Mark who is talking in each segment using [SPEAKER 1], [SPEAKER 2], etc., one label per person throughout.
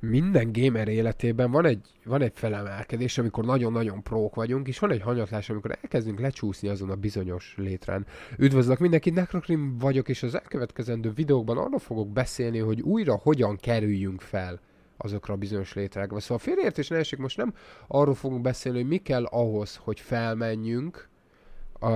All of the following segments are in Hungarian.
[SPEAKER 1] minden gamer életében van egy, van egy felemelkedés, amikor nagyon-nagyon prók vagyunk, és van egy hanyatlás, amikor elkezdünk lecsúszni azon a bizonyos létrán. Üdvözlök mindenkit, Necrokrim vagyok, és az elkövetkezendő videókban arról fogok beszélni, hogy újra hogyan kerüljünk fel azokra a bizonyos létrákba. Szóval félreértés ne esik, most nem arról fogunk beszélni, hogy mi kell ahhoz, hogy felmenjünk a,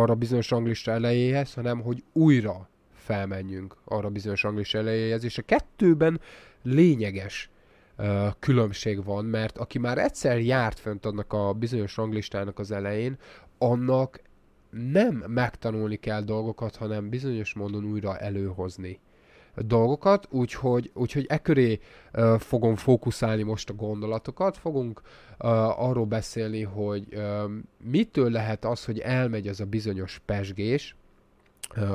[SPEAKER 1] arra bizonyos ranglista elejéhez, hanem hogy újra felmenjünk arra bizonyos anglis elejéhez, kettőben lényeges különbség van, mert aki már egyszer járt fönt annak a bizonyos ranglistának az elején, annak nem megtanulni kell dolgokat, hanem bizonyos módon újra előhozni dolgokat, úgyhogy, úgyhogy e köré uh, fogom fókuszálni most a gondolatokat, fogunk uh, arról beszélni, hogy uh, mitől lehet az, hogy elmegy az a bizonyos pesgés,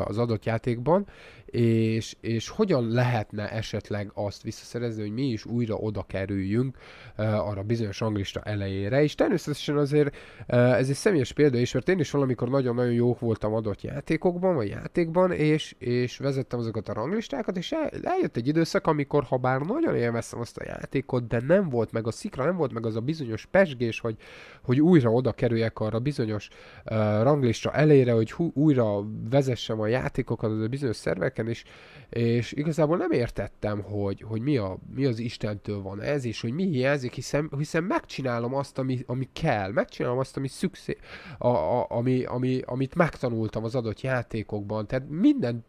[SPEAKER 1] az adott játékban, és, és hogyan lehetne esetleg azt visszaszerezni, hogy mi is újra oda kerüljünk uh, arra bizonyos anglista elejére, és természetesen azért uh, ez egy személyes példa is, mert én is valamikor nagyon-nagyon jók voltam adott játékokban, vagy játékban, és, és vezettem azokat a ranglistákat, és el, eljött egy időszak, amikor ha bár nagyon élveztem azt a játékot, de nem volt meg a szikra, nem volt meg az a bizonyos pesgés, hogy, hogy újra oda kerüljek arra bizonyos uh, ranglista elejére, hogy újra vezess sem a játékokat, az a bizonyos szerveken, és, és igazából nem értettem, hogy, hogy mi, a, mi az Istentől van ez, és hogy mi hiányzik, hiszen, hiszen megcsinálom azt, ami, ami kell, megcsinálom azt, ami szükség, a, a, ami, ami, amit megtanultam az adott játékokban, tehát minden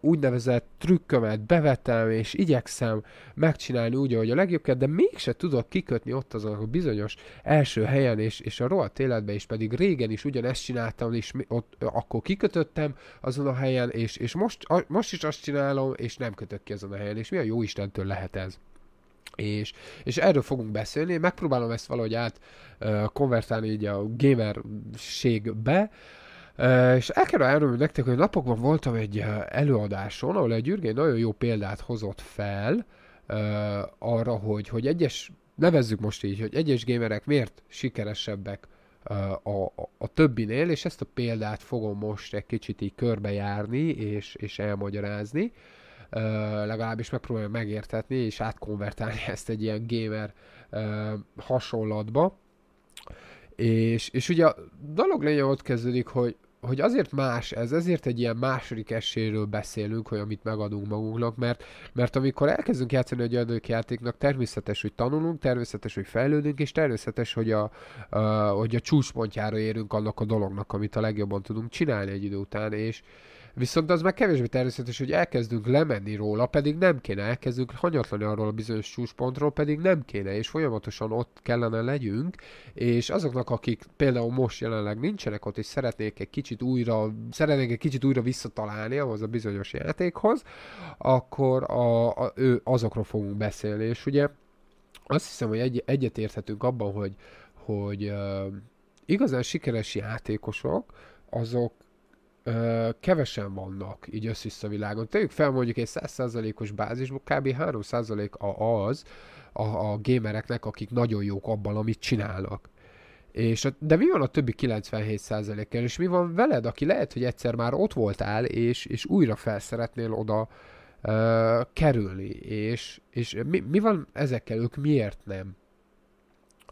[SPEAKER 1] úgynevezett trükkömet bevetem, és igyekszem megcsinálni úgy, ahogy a kell, de mégse tudok kikötni ott azon a bizonyos első helyen, és, és a rohadt életben is pedig régen is ugyanezt csináltam, és ott, akkor kikötöttem azon a helyen, és, és most, a, most is azt csinálom, és nem kötök ki azon a helyen, és mi a jó Istentől lehet ez. És, és erről fogunk beszélni, megpróbálom ezt valahogy át uh, konvertálni így a gamerségbe, uh, és el kell elmondom nektek, hogy napokban voltam egy előadáson, ahol egy Gyürgény nagyon jó példát hozott fel arra, hogy, hogy egyes, nevezzük most így, hogy egyes gémerek miért sikeresebbek a, a, a többinél, és ezt a példát fogom most egy kicsit így körbejárni és, és elmagyarázni. Uh, legalábbis megpróbálom megértetni és átkonvertálni ezt egy ilyen gamer uh, hasonlatba. És, és ugye a dolog lényeg ott kezdődik, hogy hogy azért más ez, ezért egy ilyen második esélyről beszélünk, hogy amit megadunk magunknak, mert, mert amikor elkezdünk játszani egy adott játéknak, természetes, hogy tanulunk, természetes, hogy fejlődünk, és természetes, hogy a, a, hogy a csúcspontjára érünk annak a dolognak, amit a legjobban tudunk csinálni egy idő után, és, Viszont az már kevésbé természetes, hogy elkezdünk lemenni róla, pedig nem kéne, elkezdünk hanyatlani arról a bizonyos csúcspontról pedig nem kéne, és folyamatosan ott kellene legyünk, és azoknak, akik például most jelenleg nincsenek ott, és szeretnék egy kicsit újra, szeretnék egy kicsit újra visszatalálni ahhoz a bizonyos játékhoz, akkor a, a, ő, azokról fogunk beszélni, és ugye azt hiszem, hogy egy, egyetérthetünk abban, hogy, hogy uh, igazán sikeres játékosok, azok ö, kevesen vannak így össz a világon. Tegyük fel mondjuk egy 100%-os bázisból, kb. 3% a az a, a gamereknek, akik nagyon jók abban, amit csinálnak. És a, de mi van a többi 97%-kel, és mi van veled, aki lehet, hogy egyszer már ott voltál, és, és újra felszeretnél oda ö, kerülni, és, és mi, mi van ezekkel, ők miért nem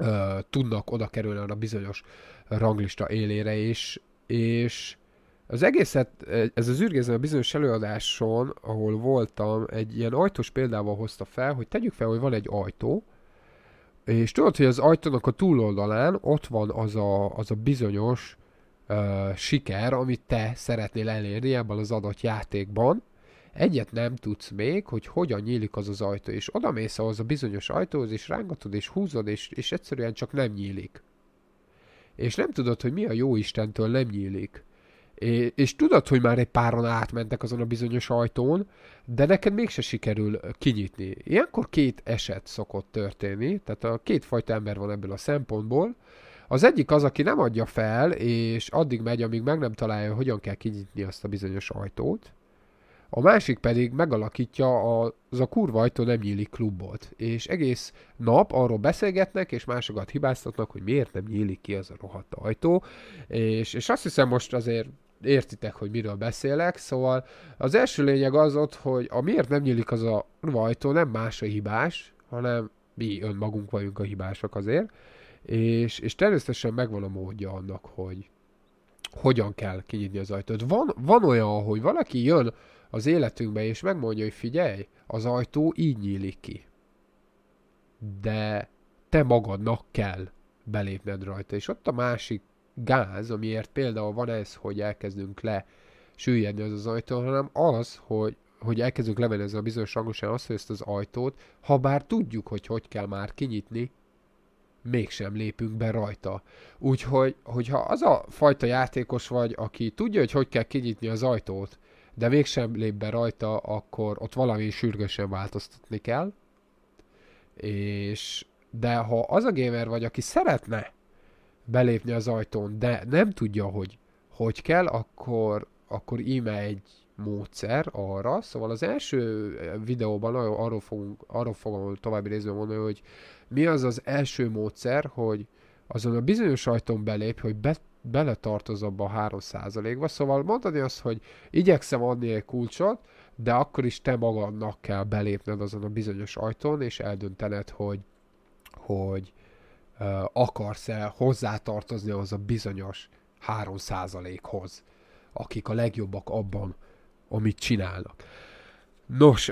[SPEAKER 1] ö, tudnak oda kerülni a bizonyos ranglista élére, és, és az egészet, eh, ez az űrgézen a bizonyos előadáson, ahol voltam, egy ilyen ajtós példával hozta fel, hogy tegyük fel, hogy van egy ajtó, és tudod, hogy az ajtónak a túloldalán ott van az a, az a bizonyos uh, siker, amit te szeretnél elérni ebben az adott játékban. Egyet nem tudsz még, hogy hogyan nyílik az az ajtó, és oda mész ahhoz a bizonyos ajtóhoz, és rángatod, és húzod, és, és egyszerűen csak nem nyílik. És nem tudod, hogy mi a jó Istentől nem nyílik és tudod, hogy már egy páron átmentek azon a bizonyos ajtón, de neked mégse sikerül kinyitni. Ilyenkor két eset szokott történni, tehát a kétfajta ember van ebből a szempontból. Az egyik az, aki nem adja fel, és addig megy, amíg meg nem találja, hogyan kell kinyitni azt a bizonyos ajtót. A másik pedig megalakítja a, az a kurva ajtó nem nyílik klubot, és egész nap arról beszélgetnek, és másokat hibáztatnak, hogy miért nem nyílik ki az a rohadt ajtó, és, és azt hiszem most azért értitek, hogy miről beszélek. Szóval az első lényeg az ott, hogy a miért nem nyílik az a ajtó, nem más a hibás, hanem mi önmagunk vagyunk a hibások azért. És, és természetesen megvan a módja annak, hogy hogyan kell kinyitni az ajtót. Van, van olyan, hogy valaki jön az életünkbe, és megmondja, hogy figyelj, az ajtó így nyílik ki. De te magadnak kell belépned rajta, és ott a másik gáz, amiért például van ez, hogy elkezdünk le süllyedni az az ajtó, hanem az, hogy, hogy elkezdünk levenni, ezzel a bizonyos hangosan azt, hogy ezt az ajtót, ha bár tudjuk, hogy hogy kell már kinyitni, mégsem lépünk be rajta. Úgyhogy, hogyha az a fajta játékos vagy, aki tudja, hogy hogy kell kinyitni az ajtót, de mégsem lép be rajta, akkor ott valami sürgősen változtatni kell. És de ha az a gamer vagy, aki szeretne belépni az ajtón, de nem tudja, hogy hogy kell, akkor, akkor íme egy módszer arra. Szóval az első eh, videóban arról, fogunk, arról fogom további részben mondani, hogy mi az az első módszer, hogy azon a bizonyos ajtón belép, hogy be, beletartoz abba a 3%-ba. Szóval mondani azt, hogy igyekszem adni egy kulcsot, de akkor is te magadnak kell belépned azon a bizonyos ajtón, és eldöntened, hogy, hogy, akarsz-e hozzátartozni az a bizonyos 3%-hoz, akik a legjobbak abban, amit csinálnak. Nos,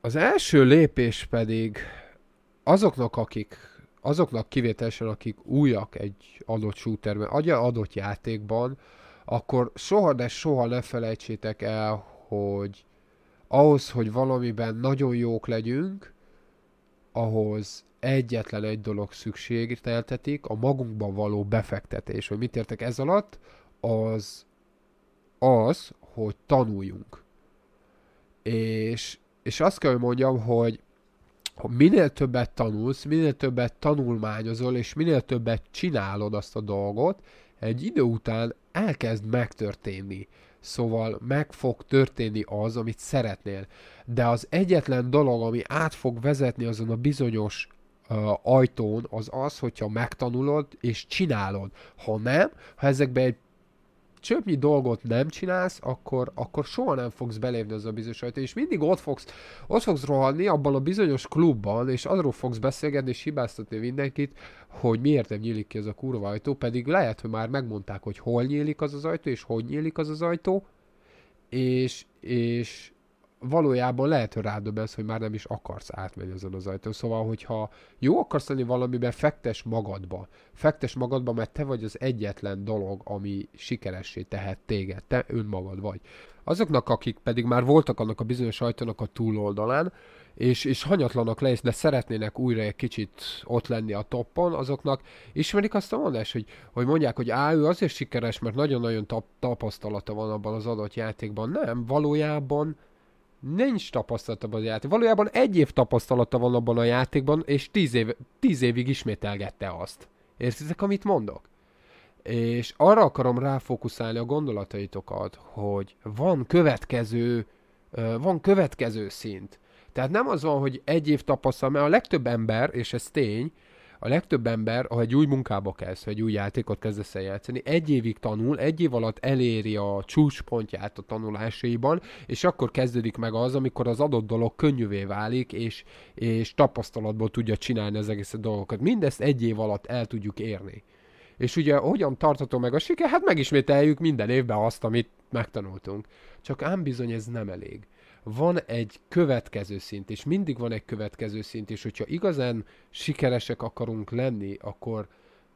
[SPEAKER 1] az első lépés pedig azoknak, akik azoknak kivételesen, akik újak egy adott shooterben, egy adott játékban, akkor soha, de soha ne felejtsétek el, hogy ahhoz, hogy valamiben nagyon jók legyünk, ahhoz egyetlen egy dolog szükségeltetik, a magunkban való befektetés. Hogy mit értek ez alatt? Az az, hogy tanuljunk. És, és azt kell, hogy mondjam, hogy ha minél többet tanulsz, minél többet tanulmányozol, és minél többet csinálod azt a dolgot, egy idő után elkezd megtörténni. Szóval meg fog történni az, amit szeretnél. De az egyetlen dolog, ami át fog vezetni azon a bizonyos ajtón az az, hogyha megtanulod és csinálod. Ha nem, ha ezekbe egy csöpnyi dolgot nem csinálsz, akkor, akkor soha nem fogsz belépni az a bizonyos ajtó, és mindig ott fogsz, ott fogsz rohanni abban a bizonyos klubban, és arról fogsz beszélgetni és hibáztatni mindenkit, hogy miért nem nyílik ki az a kurva ajtó, pedig lehet, hogy már megmondták, hogy hol nyílik az az ajtó, és hogy nyílik az az ajtó, és, és, valójában lehet, hogy rádöbbensz, hogy már nem is akarsz átmenni azon az ajtón. Szóval, hogyha jó akarsz lenni valamiben, fektes magadba. Fektes magadba, mert te vagy az egyetlen dolog, ami sikeressé tehet téged. Te önmagad vagy. Azoknak, akik pedig már voltak annak a bizonyos ajtónak a túloldalán, és, és hanyatlanak le, de szeretnének újra egy kicsit ott lenni a toppon, azoknak ismerik azt a mondást, hogy, hogy mondják, hogy á, ő azért sikeres, mert nagyon-nagyon tap, tapasztalata van abban az adott játékban. Nem, valójában nincs tapasztalata abban a játék. Valójában egy év tapasztalata van abban a játékban, és tíz, év, tíz évig ismételgette azt. Értitek, amit mondok? És arra akarom ráfókuszálni a gondolataitokat, hogy van következő, van következő szint. Tehát nem az van, hogy egy év tapasztal, mert a legtöbb ember, és ez tény, a legtöbb ember, ha egy új munkába kezd, vagy egy új játékot kezdesz el játszani, egy évig tanul, egy év alatt eléri a csúcspontját a tanulásaiban, és akkor kezdődik meg az, amikor az adott dolog könnyűvé válik, és, és tapasztalatból tudja csinálni az egész a dolgokat. Mindezt egy év alatt el tudjuk érni. És ugye hogyan tartható meg a siker? Hát megismételjük minden évben azt, amit megtanultunk. Csak ám bizony ez nem elég van egy következő szint, és mindig van egy következő szint, és hogyha igazán sikeresek akarunk lenni, akkor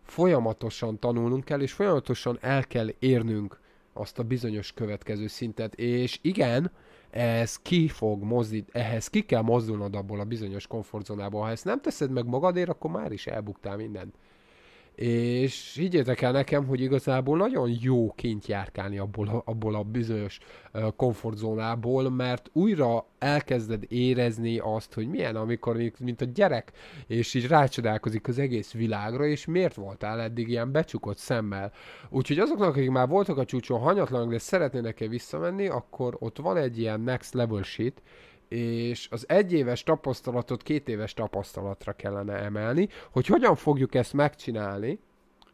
[SPEAKER 1] folyamatosan tanulnunk kell, és folyamatosan el kell érnünk azt a bizonyos következő szintet, és igen, ez ki fog mozdít, ehhez ki kell mozdulnod abból a bizonyos komfortzónából. Ha ezt nem teszed meg magadért, akkor már is elbuktál mindent. És higgyétek el nekem, hogy igazából nagyon jó kint járkálni abból, a, abból a bizonyos komfortzónából, mert újra elkezded érezni azt, hogy milyen, amikor mint a gyerek, és így rácsodálkozik az egész világra, és miért voltál eddig ilyen becsukott szemmel. Úgyhogy azoknak, akik már voltak a csúcson hanyatlanak, de szeretnének-e visszamenni, akkor ott van egy ilyen next level shit, és az egyéves tapasztalatot két éves tapasztalatra kellene emelni, hogy hogyan fogjuk ezt megcsinálni,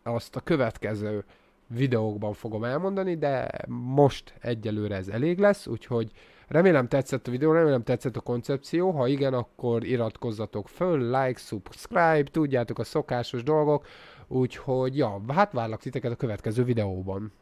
[SPEAKER 1] azt a következő videókban fogom elmondani, de most egyelőre ez elég lesz, úgyhogy remélem tetszett a videó, remélem tetszett a koncepció, ha igen, akkor iratkozzatok föl, like, subscribe, tudjátok a szokásos dolgok, úgyhogy ja, hát várlak titeket a következő videóban.